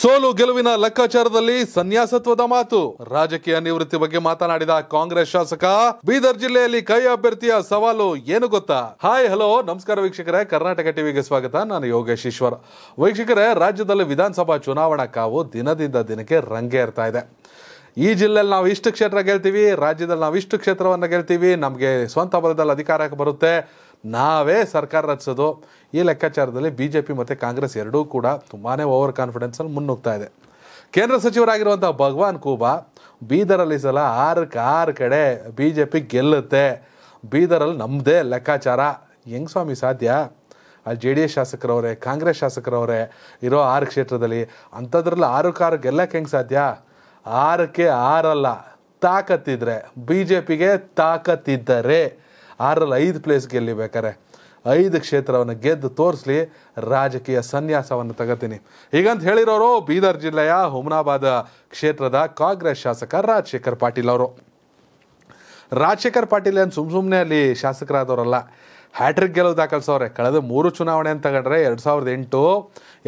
ಸೋಲು ಗೆಲುವಿನ ಲೆಕ್ಕಾಚಾರದಲ್ಲಿ ಸನ್ಯಾಸತ್ವದ ಮಾತು ರಾಜಕೀಯ ನಿವೃತ್ತಿ ಬಗ್ಗೆ ಮಾತನಾಡಿದ ಕಾಂಗ್ರೆಸ್ ಶಾಸಕ ಬೀದರ್ ಜಿಲ್ಲೆಯಲ್ಲಿ ಕೈ ಅಭ್ಯರ್ಥಿಯ ಸವಾಲು ಏನು ಗೊತ್ತಾ ಹಾಯ್ ಹಲೋ ನಮಸ್ಕಾರ ವೀಕ್ಷಕರೇ ಕರ್ನಾಟಕ ಟಿವಿಗೆ ಸ್ವಾಗತ ನಾನು ಯೋಗೇಶ್ ಈಶ್ವರ್ ವೀಕ್ಷಕರೇ ರಾಜ್ಯದಲ್ಲಿ ವಿಧಾನಸಭಾ ಚುನಾವಣಾ ಕಾವು ದಿನದಿಂದ ದಿನಕ್ಕೆ ರಂಗೇರ್ತಾ ಇದೆ ಈ ಜಿಲ್ಲೆಯಲ್ಲಿ ನಾವು ಇಷ್ಟು ಕ್ಷೇತ್ರ ಗೆಲ್ತೀವಿ ರಾಜ್ಯದಲ್ಲಿ ನಾವು ಇಷ್ಟು ಕ್ಷೇತ್ರವನ್ನು ಗೆಲ್ತೀವಿ ನಮಗೆ ಸ್ವಂತ ಬಲದಲ್ಲಿ ಅಧಿಕಾರಕ್ಕೆ ಬರುತ್ತೆ ನಾವೇ ಸರ್ಕಾರ ರಚಿಸೋದು ಈ ಲೆಕ್ಕಾಚಾರದಲ್ಲಿ ಬಿ ಜೆ ಪಿ ಮತ್ತು ಕಾಂಗ್ರೆಸ್ ಎರಡೂ ಕೂಡ ತುಂಬಾ ಓವರ್ ಕಾನ್ಫಿಡೆನ್ಸಲ್ಲಿ ಮುನ್ನುಗ್ತಾ ಇದೆ ಕೇಂದ್ರ ಸಚಿವರಾಗಿರುವಂಥ ಭಗವಾನ್ ಕೂಬಾ ಬೀದರಲ್ಲಿ ಸಲ ಆರಕ್ಕೆ ಆರು ಕಡೆ ಬಿ ಜೆ ಪಿ ಗೆಲ್ಲುತ್ತೆ ಬೀದರಲ್ಲಿ ನಮ್ಮದೇ ಲೆಕ್ಕಾಚಾರ ಹೆಂಗ್ ಸ್ವಾಮಿ ಸಾಧ್ಯ ಅಲ್ಲಿ ಜೆ ಡಿ ಎಸ್ ಶಾಸಕರವರೇ ಕಾಂಗ್ರೆಸ್ ಶಾಸಕರವರೇ ಇರೋ ಆರು ಕ್ಷೇತ್ರದಲ್ಲಿ ಅಂಥದ್ರಲ್ಲಿ ಆರು ಆರು ಗೆಲ್ಲಕ್ಕೆ ಹೆಂಗೆ ಸಾಧ್ಯ ಆರಕ್ಕೆ ಆರಲ್ಲ ತಾಕತ್ತಿದ್ರೆ ಬಿ ಜೆ ಪಿಗೆ ತಾಕತ್ತಿದ್ದರೆ ಆರಲ್ಲಿ ಐದು ಪ್ಲೇಸ್ ಗೆಲ್ಲಿಬೇಕಾರೆ ಐದು ಕ್ಷೇತ್ರವನ್ನು ಗೆದ್ದು ತೋರಿಸ್ಲಿ ರಾಜಕೀಯ ಸನ್ಯಾಸವನ್ನು ತಗೋತೀನಿ ಹೀಗಂತ ಹೇಳಿರೋರು ಬೀದರ್ ಜಿಲ್ಲೆಯ ಹುಮನಾಬಾದ್ ಕ್ಷೇತ್ರದ ಕಾಂಗ್ರೆಸ್ ಶಾಸಕ ರಾಜಶೇಖರ್ ಪಾಟೀಲ್ ಅವರು ರಾಜಶೇಖರ್ ಪಾಟೀಲ್ ಏನು ಸುಮ್ಮ ಸುಮ್ಮನೆ ಅಲ್ಲಿ ಶಾಸಕರಾದವರಲ್ಲ ಹ್ಯಾಟ್ರಿಕ್ ಗೆಲುವು ದಾಖಲಿಸೋರೆ ಕಳೆದ ಮೂರು ಚುನಾವಣೆ ಅಂತ ತಗೊಂಡ್ರೆ ಎರಡು ಸಾವಿರದ ಎಂಟು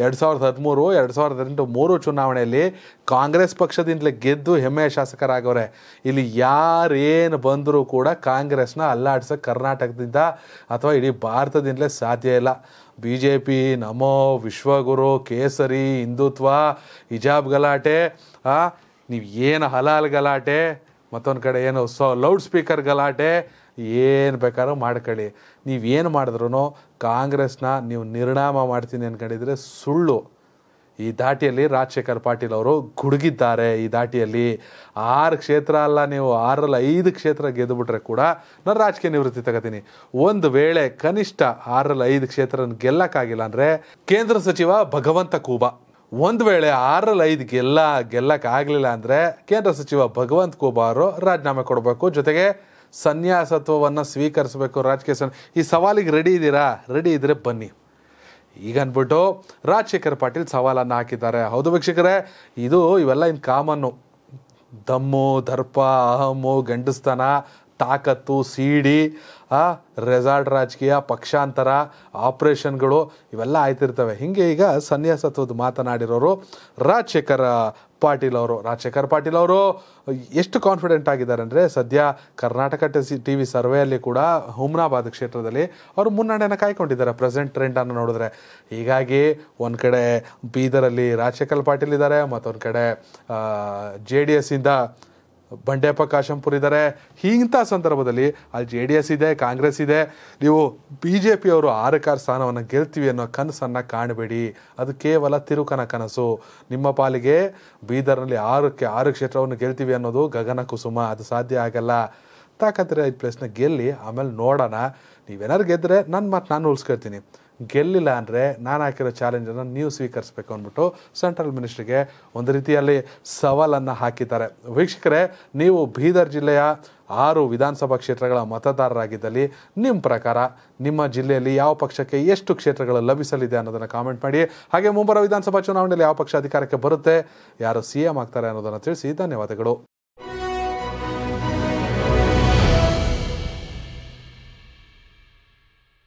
ಎರಡು ಸಾವಿರದ ಹದಿಮೂರು ಎರಡು ಸಾವಿರದ ಹದಿನೆಂಟು ಮೂರು ಚುನಾವಣೆಯಲ್ಲಿ ಕಾಂಗ್ರೆಸ್ ಪಕ್ಷದಿಂದಲೇ ಗೆದ್ದು ಹೆಮ್ಮೆಯ ಶಾಸಕರಾಗವ್ರೆ ಇಲ್ಲಿ ಯಾರೇನು ಬಂದರೂ ಕೂಡ ಕಾಂಗ್ರೆಸ್ನ ಅಲ್ಲಾಡ್ಸೋ ಕರ್ನಾಟಕದಿಂದ ಅಥವಾ ಇಡೀ ಭಾರತದಿಂದಲೇ ಸಾಧ್ಯ ಇಲ್ಲ ಬಿ ಜೆ ಪಿ ನಮೋ ವಿಶ್ವಗುರು ಕೇಸರಿ ಹಿಂದುತ್ವ ಹಿಜಾಬ್ ಗಲಾಟೆ ನೀವು ಏನು ಹಲಾಲ್ ಗಲಾಟೆ ಮತ್ತೊಂದು ಕಡೆ ಏನು ಸೊ ಲೌಡ್ ಸ್ಪೀಕರ್ ಗಲಾಟೆ ಏನು ಬೇಕಾದ್ರೂ ಮಾಡ್ಕೊಳ್ಳಿ ನೀವೇನು ಮಾಡಿದ್ರು ಕಾಂಗ್ರೆಸ್ನ ನೀವು ನಿರ್ಣಾಮ ಮಾಡ್ತೀನಿ ಅಂದ್ಕೊಂಡಿದ್ರೆ ಸುಳ್ಳು ಈ ದಾಟಿಯಲ್ಲಿ ರಾಜಶೇಖರ್ ಪಾಟೀಲ್ ಅವರು ಗುಡುಗಿದ್ದಾರೆ ಈ ದಾಟಿಯಲ್ಲಿ ಆರು ಕ್ಷೇತ್ರ ಅಲ್ಲ ನೀವು ಆರರಲ್ಲಿ ಐದು ಕ್ಷೇತ್ರ ಗೆದ್ದುಬಿಟ್ರೆ ಕೂಡ ನಾನು ರಾಜಕೀಯ ನಿವೃತ್ತಿ ತಗೋತೀನಿ ಒಂದು ವೇಳೆ ಕನಿಷ್ಠ ಆರರಲ್ಲಿ ಐದು ಕ್ಷೇತ್ರ ಗೆಲ್ಲಕ್ಕಾಗಿಲ್ಲ ಅಂದರೆ ಕೇಂದ್ರ ಸಚಿವ ಭಗವಂತ ಕೂಬಾ ಒಂದು ವೇಳೆ ಆರಲ್ಲಿ ಐದು ಗೆಲ್ಲ ಆಗಲಿಲ್ಲ ಅಂದರೆ ಕೇಂದ್ರ ಸಚಿವ ಭಗವಂತ್ ಕುಮಾರು ರಾಜೀನಾಮೆ ಕೊಡಬೇಕು ಜೊತೆಗೆ ಸನ್ಯಾಸತ್ವವನ್ನು ಸ್ವೀಕರಿಸಬೇಕು ರಾಜಕೀಯ ಸನ್ ಈ ಸವಾಲಿಗೆ ರೆಡಿ ಇದ್ದೀರಾ ರೆಡಿ ಇದ್ದರೆ ಬನ್ನಿ ಈಗ ಅಂದ್ಬಿಟ್ಟು ರಾಜಶೇಖರ್ ಪಾಟೀಲ್ ಸವಾಲನ್ನು ಹಾಕಿದ್ದಾರೆ ಹೌದು ವೀಕ್ಷಕರೇ ಇದು ಇವೆಲ್ಲ ಇನ್ನು ಕಾಮನ್ನು ದಮ್ಮು ದರ್ಪ ಅಹಮು ಗಂಡಸ್ತಾನ ತಾಕತ್ತು ಸಿಡಿ ರೆಸಾರ್ಟ್ ರಾಜಕೀಯ ಪಕ್ಷಾಂತರ ಆಪ್ರೇಷನ್ಗಳು ಇವೆಲ್ಲ ಆಯ್ತಿರ್ತವೆ ಹೀಗೆ ಈಗ ಸನ್ಯಾಸತ್ವದ ಮಾತನಾಡಿರೋರು ರಾಜಶೇಖರ ಪಾಟೀಲ್ ಅವರು ರಾಜಶೇಖರ್ ಪಾಟೀಲ್ ಅವರು ಎಷ್ಟು ಕಾನ್ಫಿಡೆಂಟ್ ಆಗಿದ್ದಾರೆ ಅಂದರೆ ಸದ್ಯ ಕರ್ನಾಟಕ ಟಿ ವಿ ಸರ್ವೆಯಲ್ಲಿ ಕೂಡ ಹುಮ್ನಾಬಾದ್ ಕ್ಷೇತ್ರದಲ್ಲಿ ಅವರು ಮುನ್ನಡೆಯನ್ನು ಕಾಯ್ಕೊಂಡಿದ್ದಾರೆ ಪ್ರೆಸೆಂಟ್ ಟ್ರೆಂಡನ್ನು ನೋಡಿದ್ರೆ ಹೀಗಾಗಿ ಒಂದು ಕಡೆ ಬೀದರಲ್ಲಿ ರಾಜಶೇಖರ್ ಪಾಟೀಲ್ ಇದ್ದಾರೆ ಮತ್ತೊಂದು ಕಡೆ ಜೆ ಡಿ ಎಸ್ಸಿಂದ ಬಂಡೆಪ್ಪ ಕಾಶಂಪುರ್ ಇದ್ದಾರೆ ಇಂಥ ಸಂದರ್ಭದಲ್ಲಿ ಅಲ್ಲಿ ಜೆ ಡಿ ಎಸ್ ಇದೆ ಕಾಂಗ್ರೆಸ್ ಇದೆ ನೀವು ಬಿ ಜೆ ಪಿಯವರು ಆರಕಾರ ಸ್ಥಾನವನ್ನು ಗೆಲ್ತೀವಿ ಅನ್ನೋ ಕನಸನ್ನು ಕಾಣಬೇಡಿ ಅದು ಕೇವಲ ತಿರುಕನ ಕನಸು ನಿಮ್ಮ ಪಾಲಿಗೆ ಬೀದರ್ನಲ್ಲಿ ಆರಕ್ಕೆ ಆರು ಕ್ಷೇತ್ರವನ್ನು ಗೆಲ್ತೀವಿ ಅನ್ನೋದು ಗಗನ ಕುಸುಮ ಅದು ಸಾಧ್ಯ ಆಗಲ್ಲ ತಾಕತ್ತಿರ ಐದು ಪ್ಲೇಸ್ನ ಗೆಲ್ಲಿ ಆಮೇಲೆ ನೋಡೋಣ ನೀವೇನಾರು ಗೆದ್ದರೆ ನನ್ನ ಮಾತು ನಾನು ಉಳಿಸ್ಕೊಳ್ತೀನಿ ಗೆಲ್ಲಿಲ್ಲ ಅಂದರೆ ನಾನು ಹಾಕಿರೋ ಚಾಲೆಂಜನ್ನು ನೀವು ಸ್ವೀಕರಿಸಬೇಕು ಅಂದ್ಬಿಟ್ಟು ಸೆಂಟ್ರಲ್ ಮಿನಿಸ್ಟ್ರಿಗೆ ಒಂದು ರೀತಿಯಲ್ಲಿ ಸವಾಲನ್ನು ಹಾಕಿದ್ದಾರೆ ವೀಕ್ಷಕರೇ ನೀವು ಬೀದರ್ ಜಿಲ್ಲೆಯ ಆರು ವಿಧಾನಸಭಾ ಕ್ಷೇತ್ರಗಳ ಮತದಾರರಾಗಿದ್ದಲ್ಲಿ ನಿಮ್ಮ ಪ್ರಕಾರ ನಿಮ್ಮ ಜಿಲ್ಲೆಯಲ್ಲಿ ಯಾವ ಪಕ್ಷಕ್ಕೆ ಎಷ್ಟು ಕ್ಷೇತ್ರಗಳು ಲಭಿಸಲಿದೆ ಅನ್ನೋದನ್ನು ಕಾಮೆಂಟ್ ಮಾಡಿ ಹಾಗೆ ಮುಂಬರುವ ವಿಧಾನಸಭಾ ಚುನಾವಣೆಯಲ್ಲಿ ಯಾವ ಪಕ್ಷ ಅಧಿಕಾರಕ್ಕೆ ಬರುತ್ತೆ ಯಾರು ಸಿ ಎಂ ಆಗ್ತಾರೆ ಅನ್ನೋದನ್ನು ತಿಳಿಸಿ ಧನ್ಯವಾದಗಳು